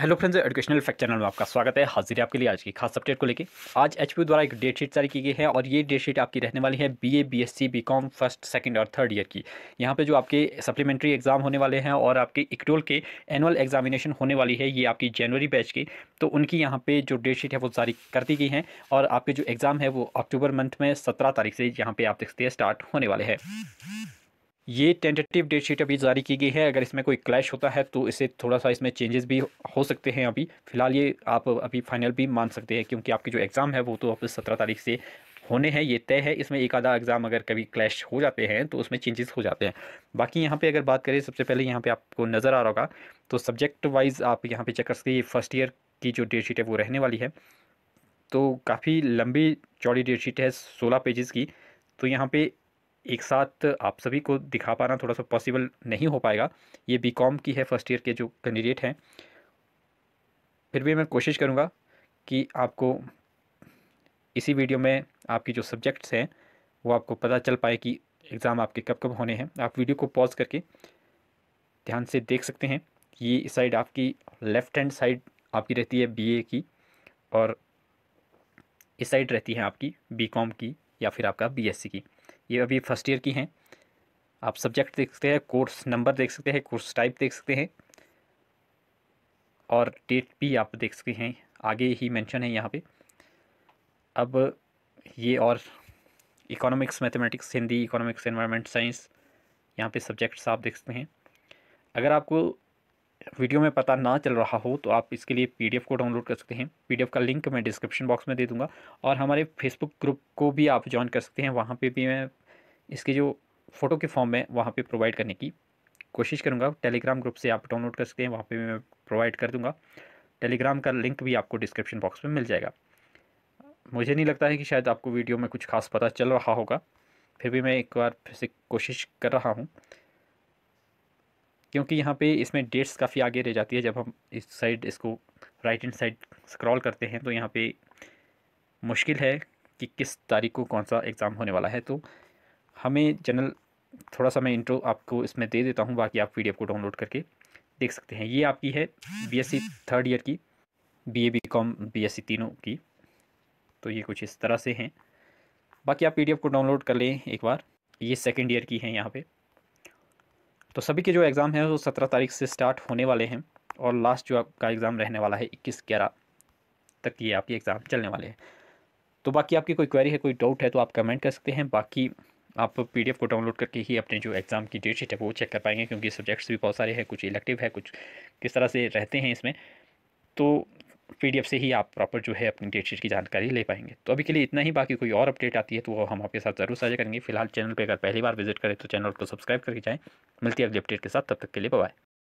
hello friends educational fact channel में आपका स्वागत है हाजिर आपके लिए आज की खास अपडेट को लेकर आज एच द्वारा एक डेट शीट जारी की गई है और ये डेट शीट आपकी रहने वाली है BA BSc BCom first second और थर्ड ईयर की यहाँ पे जो आपके सप्लीमेंट्री एग्जाम होने वाले हैं और आपके इक्टोल के एनुअल एग्जामिनेशन होने वाली है ये आपकी जनवरी बैच की तो उनकी यहाँ पर जो डेट शीट है वो जारी कर दी गई है और आपके जो एग्ज़ाम है वो अक्टूबर मंथ में सत्रह तारीख से यहाँ पर आप देखते हैं स्टार्ट होने वाले हैं ये टेंटेटिव डेट शीट अभी जारी की गई है अगर इसमें कोई क्लैश होता है तो इसे थोड़ा सा इसमें चेंजेस भी हो सकते हैं अभी फ़िलहाल ये आप अभी फाइनल भी मान सकते हैं क्योंकि आपके जो एग्ज़ाम है वो तो अब सत्रह तारीख से होने हैं ये तय है इसमें एक आधा एग्ज़ाम अगर कभी क्लैश हो जाते हैं तो उसमें चेंजेस हो जाते हैं बाकी यहाँ पे अगर बात करें सबसे पहले यहाँ पे आपको नज़र आ रहा होगा तो सब्जेक्ट वाइज आप यहाँ पे चेक कर सकते हैं फर्स्ट ईयर की जो डेट शीट है वो रहने वाली है तो काफ़ी लंबी चौड़ी डेट शीट है सोलह पेजेस की तो यहाँ पर एक साथ आप सभी को दिखा पाना थोड़ा सा पॉसिबल नहीं हो पाएगा ये बी कॉम की है फर्स्ट ईयर के जो कैंडिडेट हैं फिर भी मैं कोशिश करूँगा कि आपको इसी वीडियो में आपकी जो सब्जेक्ट्स हैं वो आपको पता चल पाए कि एग्ज़ाम आपके कब कब होने हैं आप वीडियो को पॉज करके ध्यान से देख सकते हैं ये साइड आपकी लेफ़्ट हैंड साइड आपकी रहती है बीए की और इस साइड रहती है आपकी बीकॉम की या फिर आपका बीएससी की ये अभी फर्स्ट ईयर की हैं आप सब्जेक्ट देख सकते हैं कोर्स नंबर देख सकते हैं कोर्स टाइप देख सकते हैं और डेट भी आप देख सकते हैं आगे ही मेंशन है यहाँ पे अब ये और economics mathematics Hindi economics environment science यहाँ पे सब्जेक्ट्स आप देख सकते हैं अगर आपको वीडियो में पता ना चल रहा हो तो आप इसके लिए पीडीएफ को डाउनलोड कर सकते हैं पीडीएफ का लिंक मैं डिस्क्रिप्शन बॉक्स में दे दूंगा और हमारे फेसबुक ग्रुप को भी आप ज्वाइन कर सकते हैं वहाँ पे भी मैं इसके जो फ़ोटो के फॉर्म में वहाँ पे प्रोवाइड करने की कोशिश करूँगा टेलीग्राम ग्रुप से आप डाउनलोड कर सकते हैं वहाँ पर मैं प्रोवाइड कर दूँगा टेलीग्राम का लिंक भी आपको डिस्क्रिप्शन बॉक्स में मिल जाएगा मुझे नहीं लगता है कि शायद आपको वीडियो में कुछ खास पता चल रहा होगा फिर भी मैं एक बार फिर से कोशिश कर रहा हूँ क्योंकि यहाँ पे इसमें डेट्स काफ़ी आगे रह जाती है जब हम इस साइड इसको राइट हैंड साइड स्क्रॉल करते हैं तो यहाँ पे मुश्किल है कि किस तारीख को कौन सा एग्ज़ाम होने वाला है तो हमें जनरल थोड़ा सा मैं इंट्रो आपको इसमें दे देता हूँ बाकी आप पीडीएफ को डाउनलोड करके देख सकते हैं ये आपकी है बीएससी थर्ड ईयर की बीए बीकॉम बीएससी तीनों की तो ये कुछ इस तरह से हैं बाकी आप पीडीएफ को डाउनलोड कर लें एक बार ये सेकेंड ईयर की हैं यहाँ पर तो सभी के जो एग्ज़ाम हैं वो सत्रह तारीख से स्टार्ट होने वाले हैं और लास्ट जो आपका एग्ज़ाम रहने वाला है इक्कीस ग्यारह तक ये आपके एग्ज़ाम चलने वाले हैं तो बाकी आपकी कोई क्वेरी है कोई डाउट है तो आप कमेंट कर सकते हैं बाकी आप पीडीएफ को डाउनलोड करके ही अपने जो एग्ज़ाम की डेट शीट है वो चेक कर पाएंगे क्योंकि सब्जेक्ट्स भी बहुत सारे हैं कुछ इलेक्टिव है कुछ किस तरह से रहते हैं इसमें तो पी से ही आप प्रॉपर जो है अपनी डेट शीट की जानकारी ले पाएंगे तो अभी के लिए इतना ही बाकी कोई और अपडेट आती है तो वो हम आपके साथ जरूर साझा करेंगे फिलहाल चैनल पर अगर पहली बार विजिट करें तो चैनल को सब्सक्राइब करके जाएँ मिलती है अगले अपडेट के साथ तब तक के लिए बाय